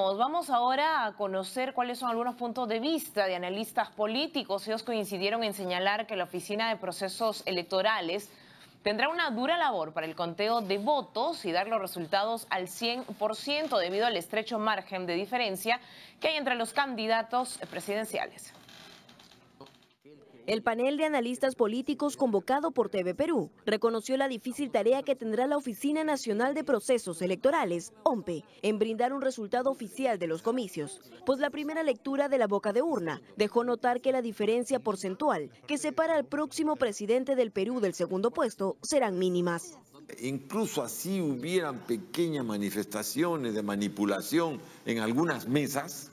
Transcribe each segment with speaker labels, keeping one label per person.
Speaker 1: Vamos ahora a conocer cuáles son algunos puntos de vista de analistas políticos. Ellos coincidieron en señalar que la Oficina de Procesos Electorales tendrá una dura labor para el conteo de votos y dar los resultados al 100% debido al estrecho margen de diferencia que hay entre los candidatos presidenciales.
Speaker 2: El panel de analistas políticos convocado por TV Perú reconoció la difícil tarea que tendrá la Oficina Nacional de Procesos Electorales, OMPE, en brindar un resultado oficial de los comicios, pues la primera lectura de la boca de urna dejó notar que la diferencia porcentual que separa al próximo presidente del Perú del segundo puesto serán mínimas.
Speaker 3: Incluso así hubieran pequeñas manifestaciones de manipulación en algunas mesas,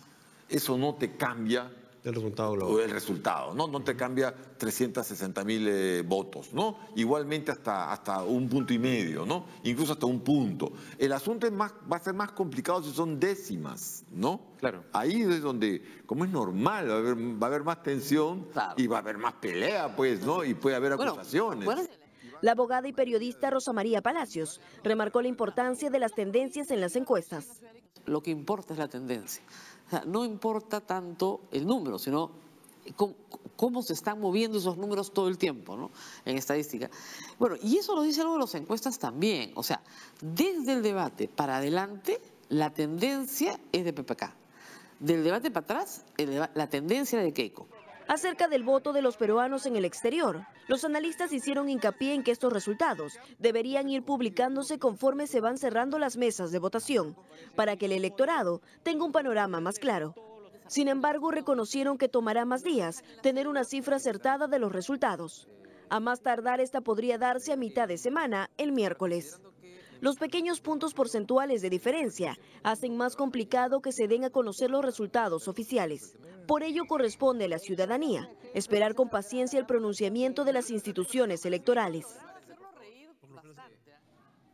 Speaker 3: eso no te cambia el
Speaker 2: resultado
Speaker 3: El resultado, ¿no? No te cambia 360 mil eh, votos, ¿no? Igualmente hasta, hasta un punto y medio, ¿no? Incluso hasta un punto. El asunto es más, va a ser más complicado si son décimas, ¿no? Claro. Ahí es donde, como es normal, va a haber, más tensión y va a haber más pelea, pues, ¿no? Y puede haber acusaciones. Bueno,
Speaker 2: la abogada y periodista Rosa María Palacios remarcó la importancia de las tendencias en las encuestas.
Speaker 4: Lo que importa es la tendencia. no importa tanto el número, sino cómo, se están moviendo esos números todo el tiempo ¿no? en estadística. Bueno, y eso lo dice algo de las encuestas también. O sea, desde el debate para adelante, la tendencia es de PPK. Del debate para atrás, la tendencia de Keiko acerca del voto
Speaker 2: de los peruanos en el exterior. Los analistas hicieron hincapié en que estos resultados deberían ir publicándose conforme se van cerrando las mesas de votación, para que el electorado tenga un panorama más claro. Sin embargo, reconocieron que tomará más días tener una cifra acertada de los resultados. A más tardar, esta podría darse a mitad de semana, el miércoles. Los pequeños puntos porcentuales de diferencia hacen más complicado que se den a conocer los resultados oficiales. Por ello corresponde a la ciudadanía esperar con paciencia el pronunciamiento de las instituciones electorales.